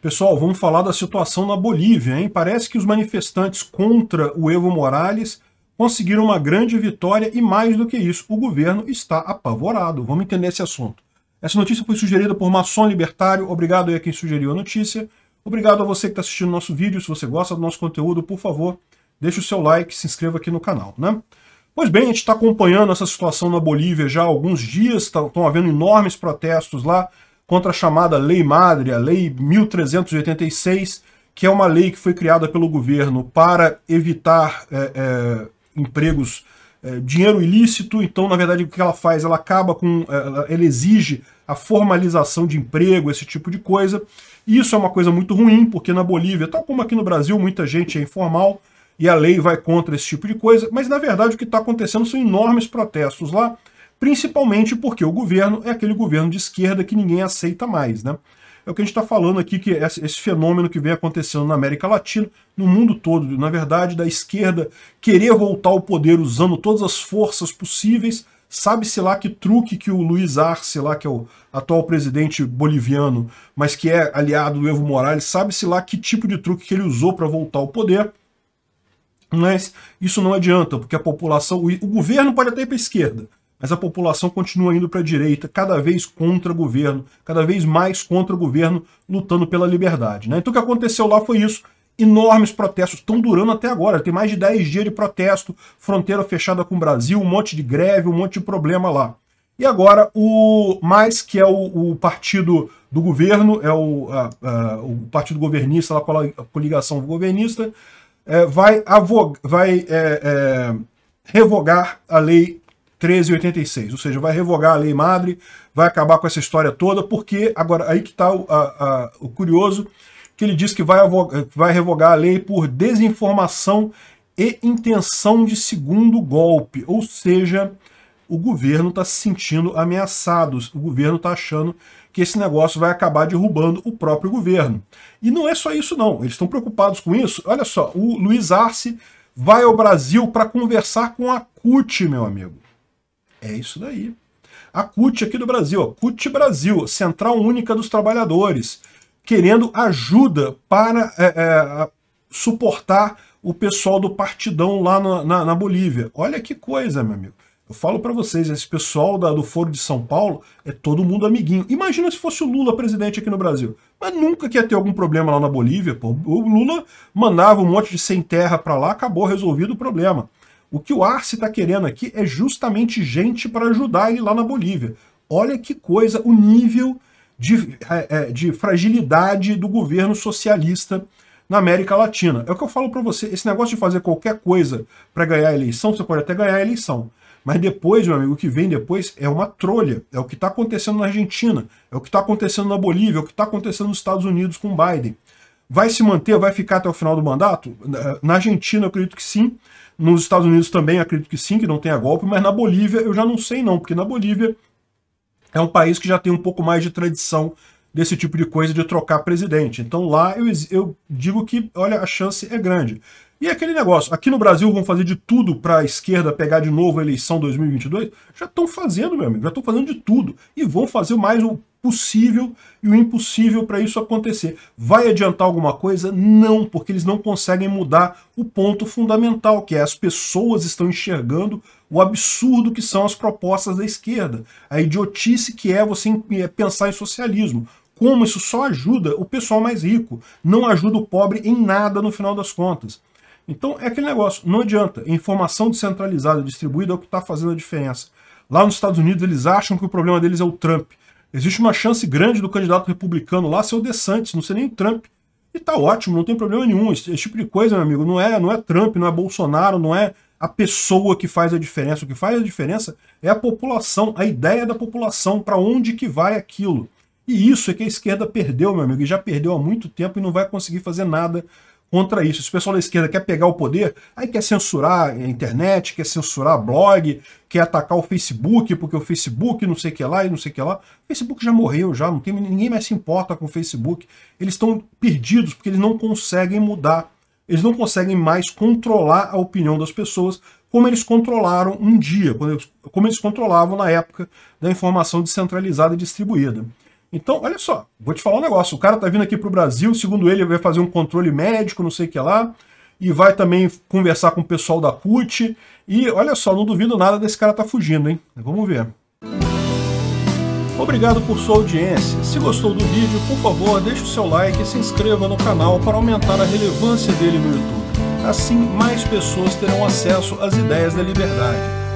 Pessoal, vamos falar da situação na Bolívia, hein? Parece que os manifestantes contra o Evo Morales conseguiram uma grande vitória e mais do que isso, o governo está apavorado. Vamos entender esse assunto. Essa notícia foi sugerida por Maçom Libertário. Obrigado aí a quem sugeriu a notícia. Obrigado a você que está assistindo nosso vídeo. Se você gosta do nosso conteúdo, por favor, deixe o seu like, se inscreva aqui no canal, né? Pois bem, a gente está acompanhando essa situação na Bolívia já há alguns dias, estão tá, havendo enormes protestos lá contra a chamada Lei Madre, a Lei 1386, que é uma lei que foi criada pelo governo para evitar é, é, empregos, é, dinheiro ilícito. Então, na verdade, o que ela faz? Ela acaba com. É, ela, ela exige a formalização de emprego, esse tipo de coisa. Isso é uma coisa muito ruim, porque na Bolívia, tal como aqui no Brasil, muita gente é informal e a lei vai contra esse tipo de coisa. Mas, na verdade, o que está acontecendo são enormes protestos lá principalmente porque o governo é aquele governo de esquerda que ninguém aceita mais, né? É o que a gente está falando aqui, que esse fenômeno que vem acontecendo na América Latina, no mundo todo, na verdade, da esquerda querer voltar ao poder usando todas as forças possíveis, sabe-se lá que truque que o Luiz Arce, lá, que é o atual presidente boliviano, mas que é aliado do Evo Morales, sabe-se lá que tipo de truque que ele usou para voltar ao poder. Mas isso não adianta, porque a população, o governo pode até ir para a esquerda, mas a população continua indo para a direita, cada vez contra o governo, cada vez mais contra o governo, lutando pela liberdade. Né? Então o que aconteceu lá foi isso. Enormes protestos, estão durando até agora. Tem mais de 10 dias de protesto, fronteira fechada com o Brasil, um monte de greve, um monte de problema lá. E agora o mais que é o, o partido do governo, é o, a, a, o partido governista, lá, a coligação governista, é, vai, avog, vai é, é, revogar a lei 1386, ou seja, vai revogar a lei madre, vai acabar com essa história toda, porque agora aí que está o, o, curioso, que ele diz que vai, vai revogar a lei por desinformação e intenção de segundo golpe, ou seja, o governo está se sentindo ameaçado, o governo está achando que esse negócio vai acabar derrubando o próprio governo. E não é só isso não, eles estão preocupados com isso. Olha só, o Luiz Arce vai ao Brasil para conversar com a CUT, meu amigo. É isso daí. A CUT aqui do Brasil, a CUT Brasil, Central Única dos Trabalhadores, querendo ajuda para é, é, suportar o pessoal do partidão lá na, na, na, Bolívia. Olha que coisa, meu amigo. Eu falo para vocês, esse pessoal da, do Foro de São Paulo é todo mundo amiguinho. Imagina se fosse o Lula presidente aqui no Brasil. Mas nunca que ia ter algum problema lá na Bolívia. Pô. O Lula mandava um monte de sem terra para lá, acabou resolvido o problema. O que o Arce está querendo aqui é justamente gente para ajudar ele lá na Bolívia. Olha que coisa, o nível de, é, é, de fragilidade do governo socialista na América Latina. É o que eu falo para você, esse negócio de fazer qualquer coisa para ganhar a eleição, você pode até ganhar a eleição. Mas depois, meu amigo, o que vem depois é uma trolha. É o que está acontecendo na Argentina, é o que está acontecendo na Bolívia, é o que está acontecendo nos Estados Unidos com Biden. Vai se manter, vai ficar até o final do mandato? Na Argentina eu acredito que sim, nos Estados Unidos também acredito que sim, que não tenha golpe, mas na Bolívia eu já não sei não, porque na Bolívia é um país que já tem um pouco mais de tradição desse tipo de coisa de trocar presidente. Então lá eu, eu digo que, olha, a chance é grande. E é aquele negócio, aqui no Brasil vão fazer de tudo para a esquerda pegar de novo a eleição 2022? Já estão fazendo, meu amigo, já estão fazendo de tudo. E vão fazer mais o possível e o impossível para isso acontecer. Vai adiantar alguma coisa? Não, porque eles não conseguem mudar o ponto fundamental, que é as pessoas estão enxergando o absurdo que são as propostas da esquerda, a idiotice que é você é, pensar em socialismo. Como isso só ajuda o pessoal mais rico, não ajuda o pobre em nada no final das contas. Então é aquele negócio, não adianta. Informação descentralizada, distribuída é o que está fazendo a diferença. Lá nos Estados Unidos eles acham que o problema deles é o Trump. Existe uma chance grande do candidato republicano lá ser o DeSantis, não ser nem o Trump. E tá ótimo, não tem problema nenhum. Esse, esse, tipo de coisa, meu amigo, não é, não é Trump, não é Bolsonaro, não é a pessoa que faz a diferença. O que faz a diferença é a população, a ideia da população, para onde que vai aquilo. E isso é que a esquerda perdeu, meu amigo, e já perdeu há muito tempo e não vai conseguir fazer nada contra isso. Se o pessoal da esquerda quer pegar o poder, aí quer censurar a internet, quer censurar blog, quer atacar o Facebook, porque o Facebook não sei o que lá e não sei o que lá. O Facebook já morreu, já, não tem, ninguém mais se importa com o Facebook. Eles estão perdidos porque eles não conseguem mudar. Eles não conseguem mais controlar a opinião das pessoas como eles controlaram um dia, como eles controlavam na época da informação descentralizada e distribuída. Então, olha só, vou te falar um negócio. O cara tá vindo aqui pro Brasil, segundo ele, ele vai fazer um controle médico, não sei o que lá, e vai também conversar com o pessoal da CUT. E olha só, não duvido nada desse cara tá fugindo, hein? Vamos ver. Obrigado por sua audiência. Se gostou do vídeo, por favor, deixe o seu like e se inscreva no canal para aumentar a relevância dele no YouTube. Assim, mais pessoas terão acesso às ideias da liberdade